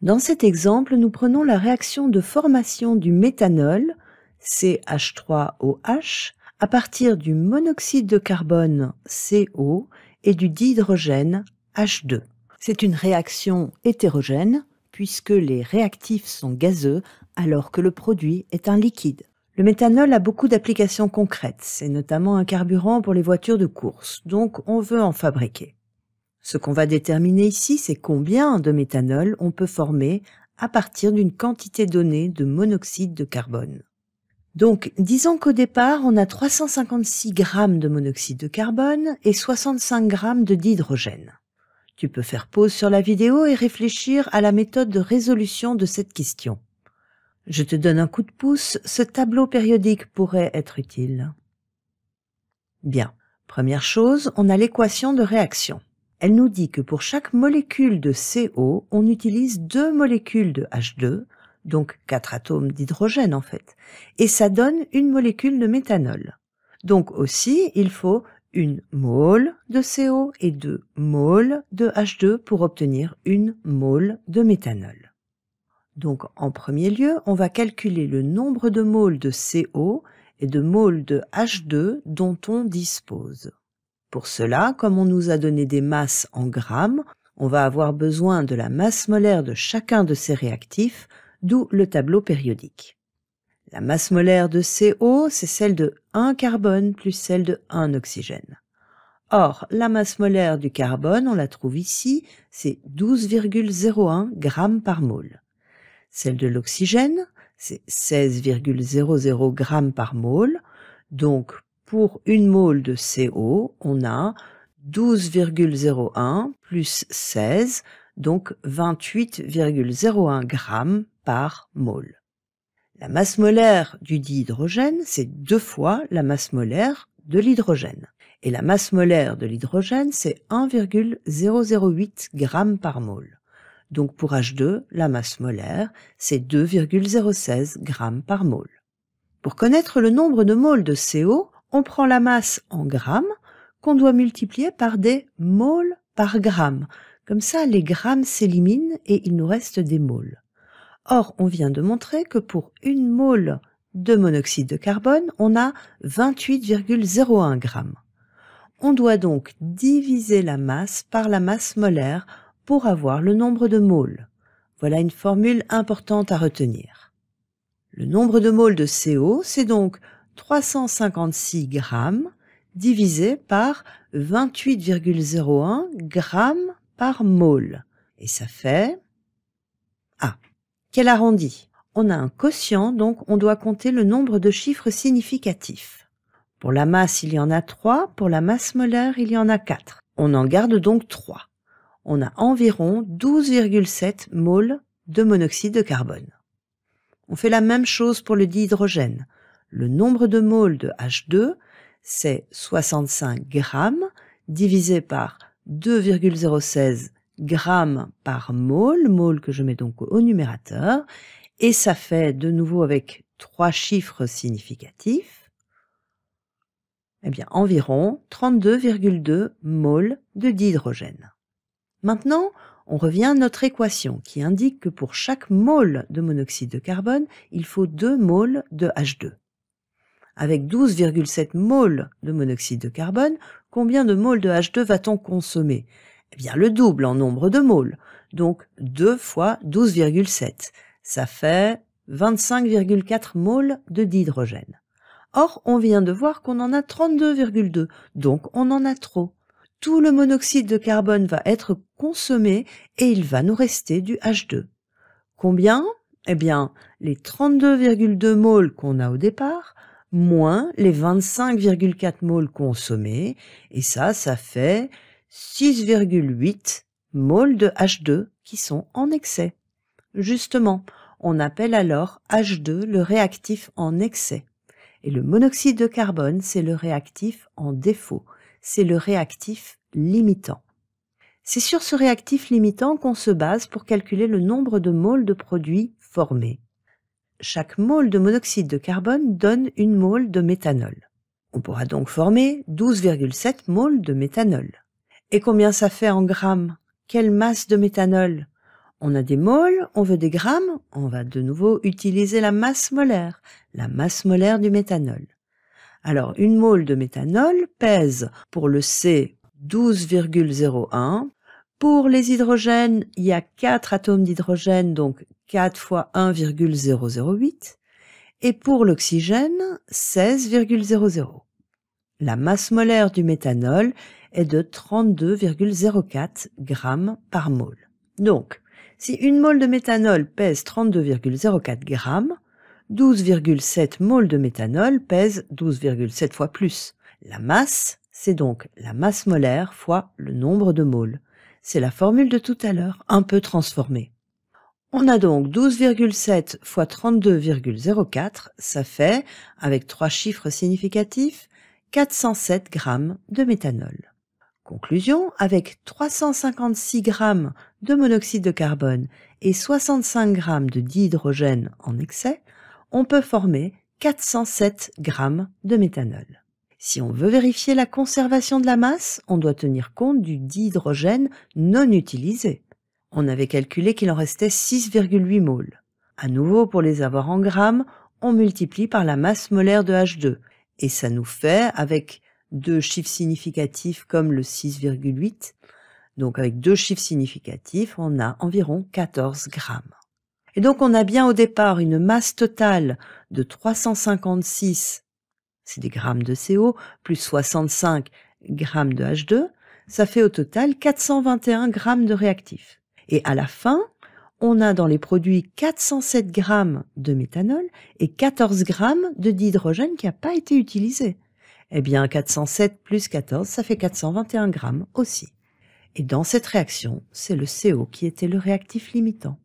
Dans cet exemple, nous prenons la réaction de formation du méthanol, CH3OH, à partir du monoxyde de carbone, CO, et du dihydrogène, H2. C'est une réaction hétérogène, puisque les réactifs sont gazeux alors que le produit est un liquide. Le méthanol a beaucoup d'applications concrètes, c'est notamment un carburant pour les voitures de course, donc on veut en fabriquer. Ce qu'on va déterminer ici, c'est combien de méthanol on peut former à partir d'une quantité donnée de monoxyde de carbone. Donc, disons qu'au départ, on a 356 g de monoxyde de carbone et 65 g de d'hydrogène. Tu peux faire pause sur la vidéo et réfléchir à la méthode de résolution de cette question. Je te donne un coup de pouce, ce tableau périodique pourrait être utile. Bien. Première chose, on a l'équation de réaction elle nous dit que pour chaque molécule de CO, on utilise deux molécules de H2, donc quatre atomes d'hydrogène en fait, et ça donne une molécule de méthanol. Donc aussi, il faut une mole de CO et deux moles de H2 pour obtenir une mole de méthanol. Donc en premier lieu, on va calculer le nombre de moles de CO et de moles de H2 dont on dispose. Pour cela, comme on nous a donné des masses en grammes, on va avoir besoin de la masse molaire de chacun de ces réactifs, d'où le tableau périodique. La masse molaire de CO, c'est celle de 1 carbone plus celle de 1 oxygène. Or, la masse molaire du carbone, on la trouve ici, c'est 12,01 g par mole. Celle de l'oxygène, c'est 16,00 g par mole. Donc, pour une mole de CO, on a 12,01 plus 16, donc 28,01 g par mole. La masse molaire du dihydrogène, c'est deux fois la masse molaire de l'hydrogène. Et la masse molaire de l'hydrogène, c'est 1,008 g par mole. Donc pour H2, la masse molaire, c'est 2,016 g par mole. Pour connaître le nombre de moles de CO, on prend la masse en grammes qu'on doit multiplier par des moles par gramme. Comme ça, les grammes s'éliminent et il nous reste des moles. Or, on vient de montrer que pour une mole de monoxyde de carbone, on a 28,01 grammes. On doit donc diviser la masse par la masse molaire pour avoir le nombre de moles. Voilà une formule importante à retenir. Le nombre de moles de CO, c'est donc 356 g divisé par 28,01 g par mole. Et ça fait... Ah, quel arrondi On a un quotient, donc on doit compter le nombre de chiffres significatifs. Pour la masse, il y en a 3, pour la masse molaire, il y en a 4. On en garde donc 3. On a environ 12,7 moles de monoxyde de carbone. On fait la même chose pour le dihydrogène. Le nombre de moles de H2, c'est 65 grammes divisé par 2,016 grammes par mole, mole que je mets donc au numérateur, et ça fait de nouveau avec trois chiffres significatifs, eh bien environ 32,2 moles de dihydrogène. Maintenant, on revient à notre équation qui indique que pour chaque mole de monoxyde de carbone, il faut deux moles de H2. Avec 12,7 moles de monoxyde de carbone, combien de moles de H2 va-t-on consommer Eh bien le double en nombre de moles, donc 2 fois 12,7. Ça fait 25,4 moles de dihydrogène. Or, on vient de voir qu'on en a 32,2, donc on en a trop. Tout le monoxyde de carbone va être consommé et il va nous rester du H2. Combien Eh bien, les 32,2 moles qu'on a au départ moins les 25,4 moles consommés, et ça, ça fait 6,8 moles de H2 qui sont en excès. Justement, on appelle alors H2 le réactif en excès. Et le monoxyde de carbone, c'est le réactif en défaut, c'est le réactif limitant. C'est sur ce réactif limitant qu'on se base pour calculer le nombre de moles de produits formés chaque mole de monoxyde de carbone donne une mole de méthanol. On pourra donc former 12,7 moles de méthanol. Et combien ça fait en grammes Quelle masse de méthanol On a des moles, on veut des grammes, on va de nouveau utiliser la masse molaire, la masse molaire du méthanol. Alors une mole de méthanol pèse pour le C 12,01. Pour les hydrogènes, il y a 4 atomes d'hydrogène, donc 4 fois 1,008, et pour l'oxygène, 16,00. La masse molaire du méthanol est de 32,04 g par mole. Donc, si une mole de méthanol pèse 32,04 g, 12,7 moles de méthanol pèse 12,7 fois plus. La masse, c'est donc la masse molaire fois le nombre de moles. C'est la formule de tout à l'heure, un peu transformée. On a donc 12,7 fois 32,04, ça fait, avec trois chiffres significatifs, 407 grammes de méthanol. Conclusion, avec 356 grammes de monoxyde de carbone et 65 grammes de dihydrogène en excès, on peut former 407 grammes de méthanol. Si on veut vérifier la conservation de la masse, on doit tenir compte du dihydrogène non utilisé. On avait calculé qu'il en restait 6,8 moles. À nouveau, pour les avoir en grammes, on multiplie par la masse molaire de H2, et ça nous fait, avec deux chiffres significatifs comme le 6,8, donc avec deux chiffres significatifs, on a environ 14 grammes. Et donc on a bien au départ une masse totale de 356, c'est des grammes de CO, plus 65 grammes de H2, ça fait au total 421 grammes de réactifs. Et à la fin, on a dans les produits 407 grammes de méthanol et 14 grammes de dihydrogène qui n'a pas été utilisé. Eh bien, 407 plus 14, ça fait 421 grammes aussi. Et dans cette réaction, c'est le CO qui était le réactif limitant.